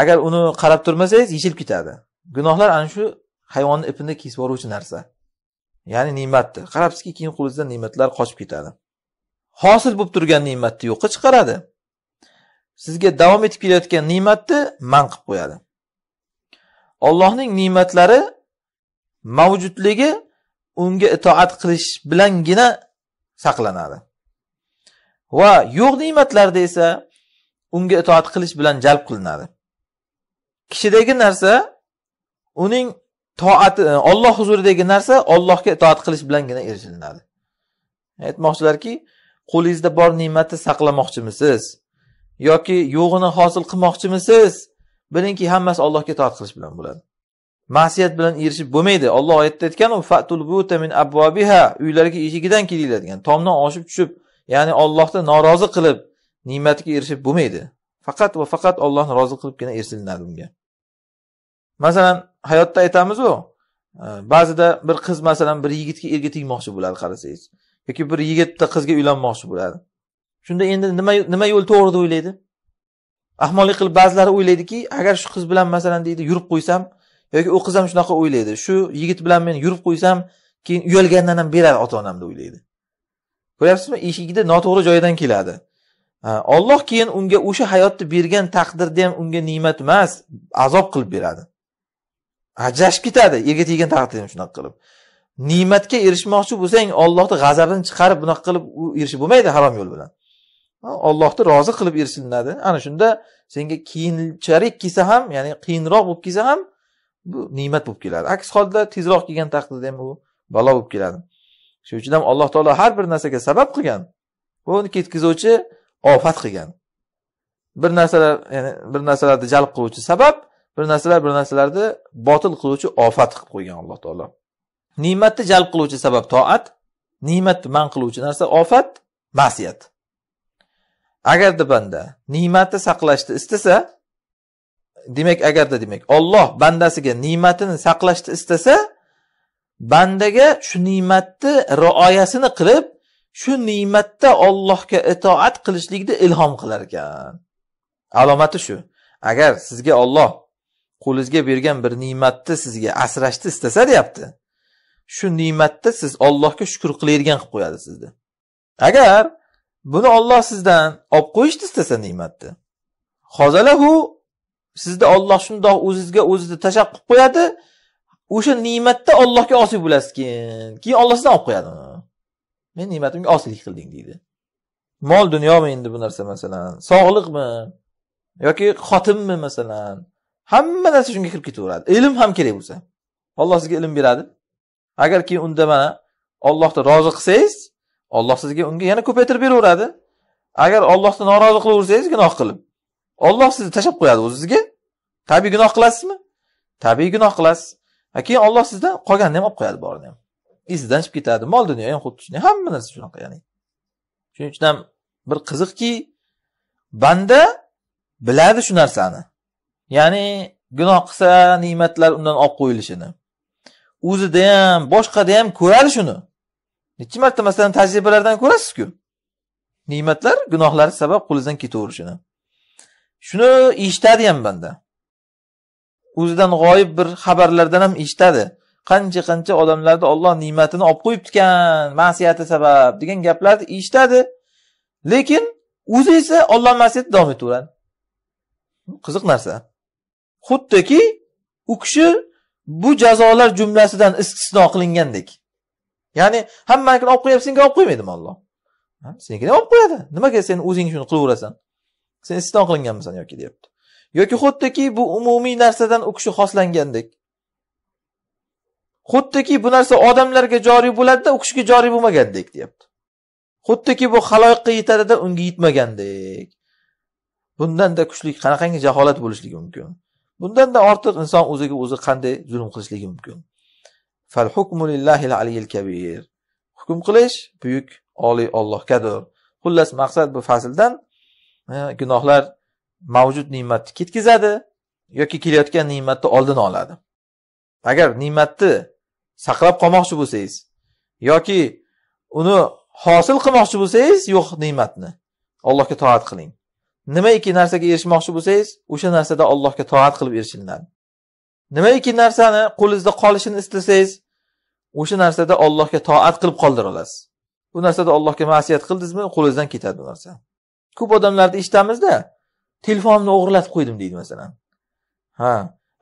agar uni qarab turmasangiz yechilib ketadi gunohlar ana shu hayvonni ipini kesib yuboruvchi narsa ya'ni ne'matni qarabsizki keyin qo'lingizdan ne'matlar qochib ketadi hosil bo'lib turgan ne'matni yo'qqa chiqaradi sizga davom etib kelayotgan ne'matni man qilib qo'yadi Allohning ne'matlari mavjudligi unga itoat qilish bilangina saqlanadi. Va yo'q ne'matlarda esa unga itoat qilish bilan jalb qilinadi. Kishidagi narsa uning toati e, Alloh huzuridagi narsa Allohga itoat qilish bilangina erishilinadi. Aytmoqchilarki, qo'lingizda bor ne'matni saqlamoqchimisiz yoki yo'g'ini hosil qilmoqchimisiz? bilingki hammasi allohga itoat qilish bilan bo'ladi ma'siyat bilan erishib bo'lmaydi olloh oyatda aytganu fatul buta min abvobiha uylariga eshigidan kelinglar degan tomdan oshib tushib ya'ni ollohni norozi qilib ne'matga erishib bo'lmaydi faqat va faqat ollohni rozi qilibgina erishiladi unga masalan hayotda aytamizu e, ba'zida bir qiz masalan bir yigitga erga tegmoqchi bo'ladi qarasangiz yoki bir yigit bitta qizga uylanmoqchi bo'ladi shunda endi nima nima yo'l to'g'ri deb o'ylaydi ahmoqlik qilib ba'zilari o'ylaydiki agar shu qiz bilan masalan deydi yurib qo'ysam yoki u qiz ham shunaqa o'ylaydi shu yigit bilan men yurib qo'ysam keyin uyalgandan ham beradi ota onam deb o'ylaydi ko'ryapsizmi eshigida noto'g'ri joyidan keladi olloh keyin unga o'sha hayotni bergan taqdirda ham unga ne'mat emas azob qilib beradi ajrashib ketadi yerga tegan taqdirda ham shunaqa qilib ne'matga erishmoqchi bo'lsang ollohni g'azabini chiqarib bunaqa qilib u erishib bo'lmaydi harom yo'l bilan ollohni rozi qilib erishiladi ana shunda senga keyinchalik kelsa ham ya'ni qiyinroq bo'lib kelsa ham bu ne'mat bo'lib keladi aks holda tezroq kelgan taqdirda ham u balo bo'lib keladi shuning uchun ham alloh taolo har bir narsaga sabab qilgan uni ketkizuvchi ofat qilgan bir narsalar ya'ni bir narsalarni jalb qiluvchi sabab bir narsalar bir narsalarni botil qiluvchi ofat qilib qo'ygan alloh taolo ne'matni jalb qiluvchi sabab toat ne'matni man qiluvchi narsa ofat ma'siyat agarda banda ne'matni saqlashni istasa demak agarda demak olloh bandasiga ne'matini saqlashni istasa bandaga shu ne'matni rioyasini qilib shu ne'matda ollohga itoat qilishlikni ilhom qilar ekan alomati shu agar sizga olloh qo'lingizga bergan bir ne'matni sizga asrashni istasa deyapti shu ne'matda siz ollohga shukur qilayotgan qilib qo'yadi sizni agar buni Alloh sizdan olib qo'yishni istasa ne'matni hozalahu sizda Alloh shundoq o'zizga o'zini tashlab qilib qo'yadi o'sha ne'matda Allohga osiy bo'lasiz keyin keyin Alloh sizdan olib qo'yadi men ne'matimga osiylik qilding deydi mol dunyomi endi bu narsa masalan sog'liqmi yoki xotinmi masalan hamma narsa shunga kirib ketaveradi ilm ham kerak bo'lsa Alloh sizga ilm beradi agar keyin unda mana ollohni rozi qilsangiz Alloh sizga unga yana ko'paytirib beraveradi. Agar Allohdan norozi qilaversangiz gunoh qilib, Alloh sizni tashlab qo'yadi o'zingizga. Tabiiy gunoh qilasizmi? Tabiiy gunoh qilasiz. Keyin Alloh sizdan qolganini ham olib qo'yadi borini ham. Izidan chiqib ketadi, mol dunyo ham xuddi shunday, hamma narsa shunaqa ya'ni. Shuning uchun ham bir qiziqki, banda biladi shu narsani. Ya'ni gunoh qilsa ne'matlar undan olib qo'yilishini. O'zida ham, boshqada ham ko'radi shuni. nechi marta masalan tajribalardan ko'rasiz-ku ne'matlar gunohlari sabab qo'lingizdan ketaverishini shuni eshitadi ham banda o'zidan g'oyib bir xabarlardan ham eshitadi qancha qancha odamlarni Alloh ne'matini olib qo'yibdikan ma'siyati sabab degan gaplarni eshitadi lekin o'zi esa Alloh ma'siyati davom etaveradi qiziq narsa xuddiki u kishi bu jazolar jumlasidan istisno qilingandek ya'ni hammanikini olib qo'yapti senga olib qo'ymaydimi olloh senikini olib qo'yadi nimaga sen o'zing shuni qilaverasan sen istisno qilinganmisan yoki deyapti yoki xuddiki bu umumiy narsadan u kishi xoslangandek xuddiki bu narsa odamlarga joriy bo'ladida u kishiga joriy bo'lmagandek deyapti xuddiki bu haloyiqqa yetadida unga yetmagandek bundanda kuchli qanaqangi jaholat bo'lishligi mumkin bundanda ortiq inson o'ziga o'zi qanday zulm qilishligi mumkin fal hukmu lillahil kabir hukm qilish buyuk oliy Allohgadir xullas maqsad bu fasldan e, gunohlar mavjud ne'matni ketkazadi yoki kelayotgan ne'matni oldini oladi agar ne'matni saqlab qolmoqchi bo'lsangiz yoki uni hosil qilmoqchi bo'lsangiz yo'q ne'matni allohga toat qiling nima ikki narsaga erishmoqchi bo'lsangiz o'sha narsada allohga toat qilib erishilinadi nimaiki narsani qo'lingizda qolishini istasangiz o'sha narsada ollohga toat qilib qoldira olasiz bu narsada ollohga masiyat qildingizmi qo'lingizdan ketadi bu narsa ko'p odamlarni eshitamizda telefonimni o'g'irlatib qo'ydim deydi masalan ha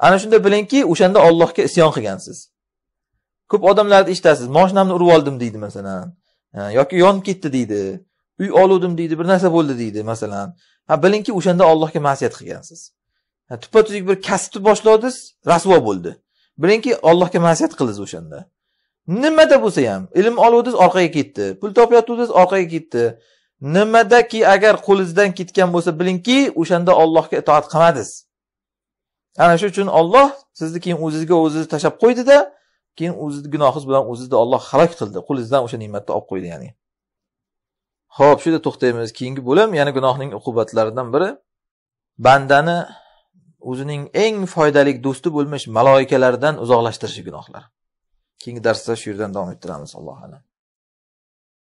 ana shunda bilingki o'shanda ollohga isyon qilgansiz ko'p odamlarni eshitasiz moshinamni urib oldim deydi masalan yoki yonib ketdi deydi uy oluvdim deydi bir narsa bo'ldi deydi masalan ha bilingki o'shanda ollohga masiyat qilgansiz tuppa tuzuk bir kasbni boshladingiz rasvo bo'ldi bilingki ollohga ma'siyat qildiz o'shanda nimada bo'lsa ham ilm oluvdiz orqaga ketdi pul topayotgandiz orqaga ketdi nimadaki agar qo'lingizdan ketgan bo'lsa bilingki o'shanda ollohga itoat qilmadingiz ana shu uchun olloh sizni keyin o'zizga o'zizni tashlab qo'ydida keyin o'zizni gunohingiz bilan o'zizni olloh halok qildi qo'lingizdan o'sha ne'matni olib qo'ydi ya'ni ho'p shu yerda to'xtaymiz keyingi bo'lim yana gunohning uqubatlaridan biri bandani o'zining eng foydali do'sti bo'lmish maloikalardan uzoqlashtirishi gunohlar keyingi darsda shu yerdan davom ettiramiz alloh alam